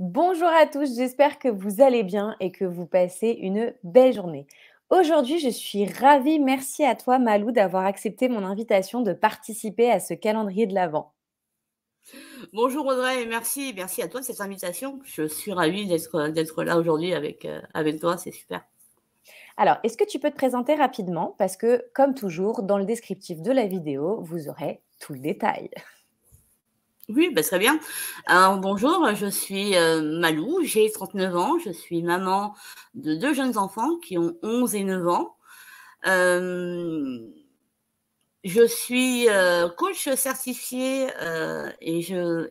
Bonjour à tous, j'espère que vous allez bien et que vous passez une belle journée. Aujourd'hui, je suis ravie, merci à toi Malou d'avoir accepté mon invitation de participer à ce calendrier de l'Avent. Bonjour Audrey, merci, merci à toi de cette invitation. Je suis ravie d'être là aujourd'hui avec, euh, avec toi, c'est super. Alors, est-ce que tu peux te présenter rapidement Parce que, comme toujours, dans le descriptif de la vidéo, vous aurez tout le détail. Oui, bah, très bien. bonjour, je suis euh, Malou, j'ai 39 ans, je suis maman de deux jeunes enfants qui ont 11 et 9 ans. Euh, je suis euh, coach certifié et je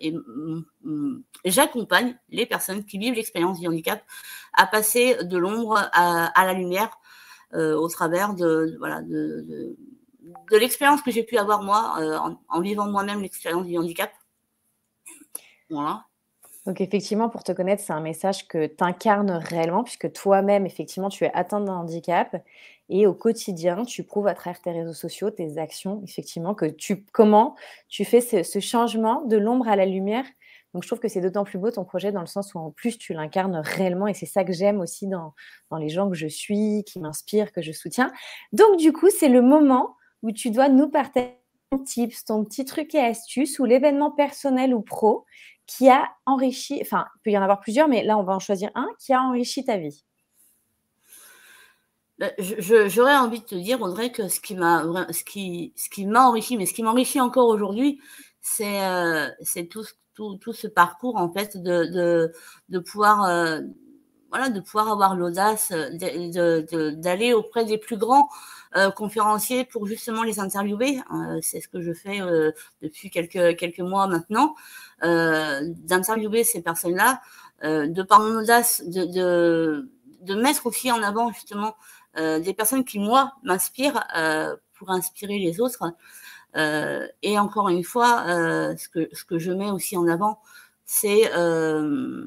j'accompagne les personnes qui vivent l'expérience du handicap à passer de l'ombre à, la lumière au travers de, voilà de, de, l'expérience que j'ai pu avoir moi en vivant moi-même l'expérience du handicap donc effectivement, pour te connaître, c'est un message que tu incarnes réellement, puisque toi-même, effectivement, tu es atteinte d'un handicap. Et au quotidien, tu prouves à travers tes réseaux sociaux, tes actions, effectivement, que tu comment tu fais ce, ce changement de l'ombre à la lumière. Donc je trouve que c'est d'autant plus beau ton projet dans le sens où en plus tu l'incarnes réellement et c'est ça que j'aime aussi dans, dans les gens que je suis, qui m'inspirent, que je soutiens. Donc du coup, c'est le moment où tu dois nous partager ton tips, ton petit truc et astuce ou l'événement personnel ou pro qui a enrichi, enfin, il peut y en avoir plusieurs, mais là, on va en choisir un qui a enrichi ta vie ben, J'aurais envie de te dire, Audrey, que ce qui m'a ce qui, ce qui enrichi, mais ce qui m'enrichit encore aujourd'hui, c'est euh, tout, tout, ce parcours en fait de, de, pouvoir euh, voilà, de pouvoir avoir l'audace euh, d'aller de, auprès des plus grands euh, conférenciers pour justement les interviewer. Euh, c'est ce que je fais depuis quelques, quelques mois maintenant, d'interviewer ces personnes-là, de par mon audace, de, de, mettre aussi en avant justement des personnes qui, moi, m'inspirent pour inspirer les autres. et encore une fois, ce, que, ce que je mets aussi en avant, c'est... Euh,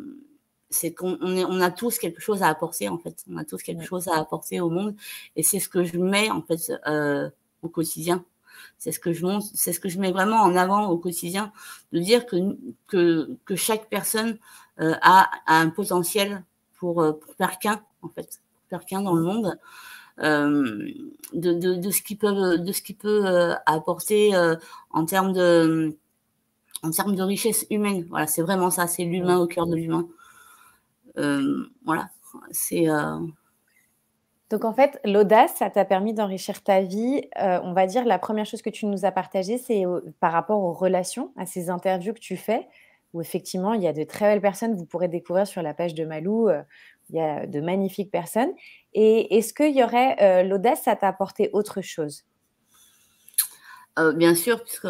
c'est qu'on on, a tous quelque chose à apporter en fait. On a tous quelque chose à apporter au monde et c'est ce que je mets en fait euh, au quotidien. C'est ce que je c'est ce que je mets vraiment en avant au quotidien, de dire que que, chaque personne euh, a, un potentiel pour euh, pour en fait, pour dans le monde. de, ce qu'il peut de ce peut apporter en termes de en termes de richesse humaine voilà c'est vraiment ça c'est l'humain au cœur de l'humain euh, voilà, c'est. Euh, Donc en fait, l'audace, ça t'a permis d'enrichir ta vie. Euh, on va dire, la première chose que tu nous as partagée, c'est par rapport aux relations, à ces interviews que tu fais, où effectivement, il y a de très belles personnes, vous pourrez découvrir sur la page de Malou, il y a de magnifiques personnes. Et est-ce qu'il y aurait, l'audace, ça t'a apporté autre chose Bien sûr, puisque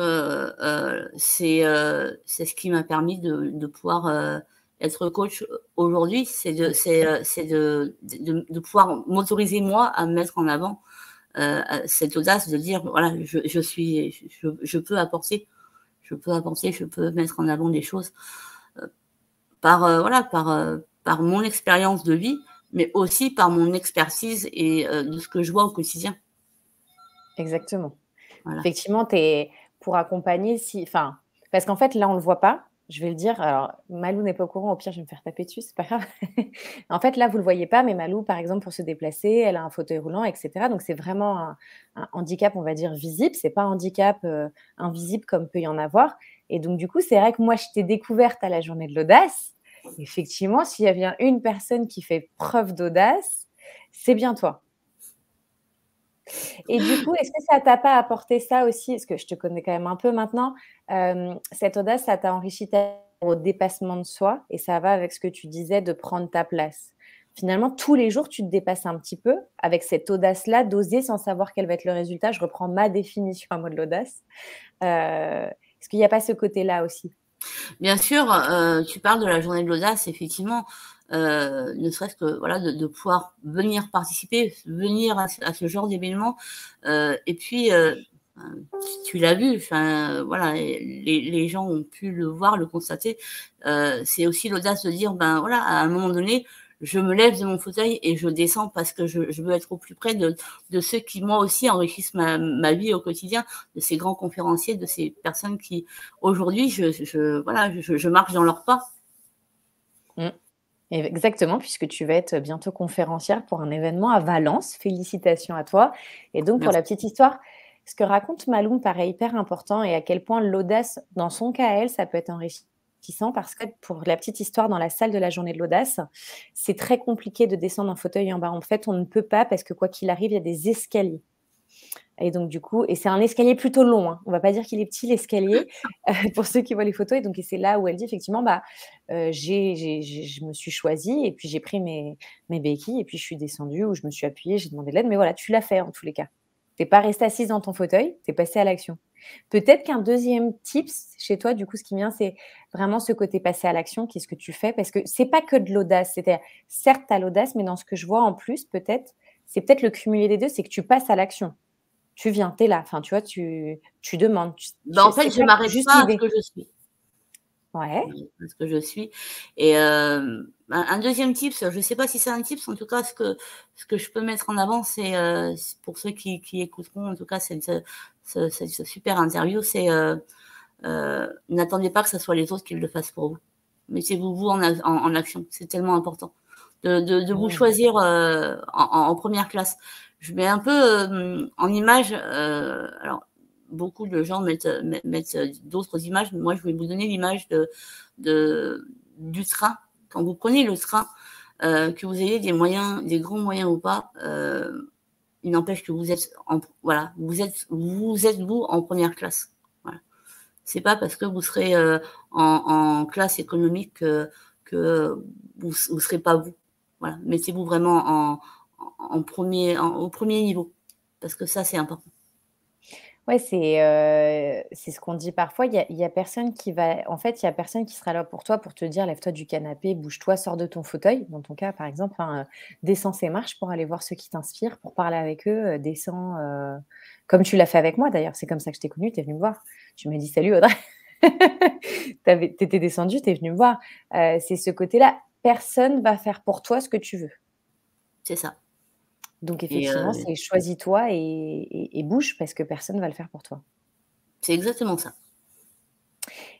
c'est ce qui m'a permis de, de pouvoir être coach aujourd'hui, c'est de, euh, pouvoir m'autoriser moi à mettre en avant euh, cette audace de dire voilà, je, suis, je, peux apporter, je peux apporter, je peux mettre en avant des choses euh, par voilà, par mon expérience de vie, mais aussi par mon expertise et de ce que je vois au quotidien. Exactement. Effectivement, tu es pour accompagner si, enfin, parce qu'en fait là on le voit pas, je vais le dire. Alors, Malou n'est pas au courant, au pire, je vais me faire taper dessus, c'est pas en fait, là, vous le voyez pas, mais Malou, par exemple, pour se déplacer, elle a un fauteuil roulant, etc. Donc, c'est vraiment un, handicap, on va dire, visible. C'est pas un handicap euh, invisible comme peut y en avoir. Et donc, du coup, c'est vrai que moi, je t'ai découverte à la journée de l'audace. Effectivement, s'il y a bien une personne qui fait preuve d'audace, c'est bien toi. Et du coup, est-ce que ça t'a pas apporté ça aussi Parce que je te connais quand même un peu maintenant. cette audace, ça t'a enrichi au dépassement de soi et ça va avec ce que tu disais de prendre ta place. Finalement, tous les jours, tu te dépasses un petit peu avec cette audace-là, d'oser sans savoir quel va être le résultat. Je reprends ma définition à mot de l'audace. Euh, est-ce qu'il n'y a pas ce côté-là aussi Bien sûr, tu parles de la journée de l'audace, effectivement euh, ne serait-ce que voilà, de, de, pouvoir venir participer, venir à, à ce genre d'événement. Euh, et puis, euh, tu l'as vu, enfin, voilà, les, les, gens ont pu le voir, le constater. Euh, c'est aussi l'audace de dire, ben voilà, à un moment donné, je me lève de mon fauteuil et je descends parce que je, je veux être au plus près de, de ceux qui, moi aussi, enrichissent ma, ma, vie au quotidien, de ces grands conférenciers, de ces personnes qui, aujourd'hui, je, je voilà, je, je, marche dans leurs pas. Mm. Exactement, puisque tu vas être bientôt conférencière pour un événement à Valence. Félicitations à toi. Et donc, pour la petite histoire, ce que raconte Maloum paraît hyper important et à quel point l'audace, dans son cas elle, ça peut être enrichissant parce que pour la petite histoire, dans la salle de la journée de l'audace, c'est très compliqué de descendre en fauteuil en bas. En fait, on ne peut pas parce que quoi qu'il arrive, il y a des escaliers. Et donc, du coup, et c'est un escalier plutôt long. Hein. On va pas dire qu'il est petit, l'escalier, euh, pour ceux qui voient les photos. Et donc, c'est là où elle dit effectivement, bah, euh, je me suis choisie et puis j'ai pris mes, mes béquilles et puis je suis descendue ou je me suis appuyée, j'ai demandé de l'aide. Mais voilà, tu l'as fait en tous les cas. Tu pas restée assise dans ton fauteuil, tu es passée à l'action. Peut-être qu'un deuxième tips chez toi, du coup, ce qui vient, c'est vraiment ce côté passé à l'action, qu'est-ce que tu fais Parce que c'est pas que de l'audace. cest certes, tu as l'audace, mais dans ce que je vois en plus, peut-être, c'est peut-être le cumulé des deux, c'est que tu passes à l'action tu viens, tu es là. Enfin, tu vois, tu, tu demandes. Bah, en fait, je m'arrête juste pas à ce que je suis. Ouais. ce que je suis. Et euh, un deuxième tips, je ne sais pas si c'est un tips, en tout cas, ce que, ce que je peux mettre en avant, c'est euh, pour ceux qui, écouteront, en tout cas, cette, super interview, c'est euh, n'attendez pas que ce soit les autres qui le fassent pour vous. Mettez-vous vous, vous en, action, c'est tellement important. De, vous choisir en, première classe je mets un peu euh, en image. Euh, alors, beaucoup de gens mettent, d'autres images, mais moi, je vais vous donner l'image de, de, du train. Quand vous prenez le train, euh, que vous ayez des moyens, des grands moyens ou pas, il n'empêche que vous êtes, voilà, vous êtes, vous êtes vous en première classe. Voilà. C'est pas parce que vous serez en, classe économique que, vous, ne serez pas vous. Voilà. Mettez-vous vraiment en, premier, au premier niveau, parce que ça, c'est important. Ouais, c'est euh, ce qu'on dit parfois. Il y a, y a, personne qui va, en fait, il y a personne qui sera là pour toi pour te dire lève-toi du canapé, bouge-toi, sors de ton fauteuil. Dans ton cas, par exemple, hein, descends ces marches pour aller voir ceux qui t'inspirent, pour parler avec eux, euh, descends euh, comme tu l'as fait avec moi d'ailleurs. C'est comme ça que je t'ai connu tu es venue me voir. Tu m'as dit salut Audrey. T'étais descendue, t'es venu me voir. c'est ce côté-là. Personne va faire pour toi ce que tu veux. C'est ça. Donc effectivement, euh, c'est choisis-toi et, bouge parce que personne ne va le faire pour toi. C'est exactement ça.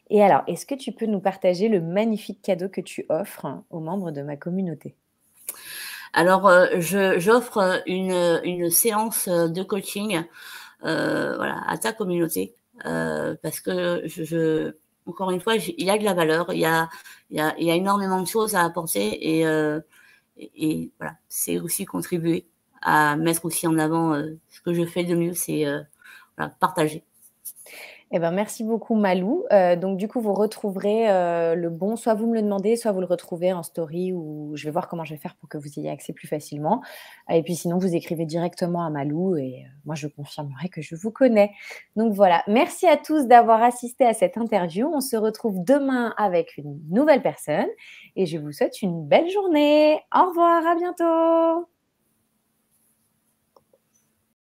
Et alors, est-ce que tu peux nous partager le magnifique cadeau que tu offres hein, aux membres de ma communauté Alors, euh, j'offre une, séance euh, de coaching voilà, à ta communauté parce que encore une fois, il y a de la valeur, il y a, énormément de choses à apporter et, et voilà, c'est aussi contribuer à mettre aussi en avant euh, ce que je fais de mieux, c'est euh, partager. Eh ben, merci beaucoup Malou. Euh, donc du coup, vous retrouverez le bon, soit vous me le demandez, soit vous le retrouvez en story ou je vais voir comment je vais faire pour que vous ayez accès plus facilement. Et puis sinon, vous écrivez directement à Malou et moi, je confirmerai que je vous connais. Donc voilà, merci à tous d'avoir assisté à cette interview. On se retrouve demain avec une nouvelle personne et je vous souhaite une belle journée. Au revoir, à bientôt.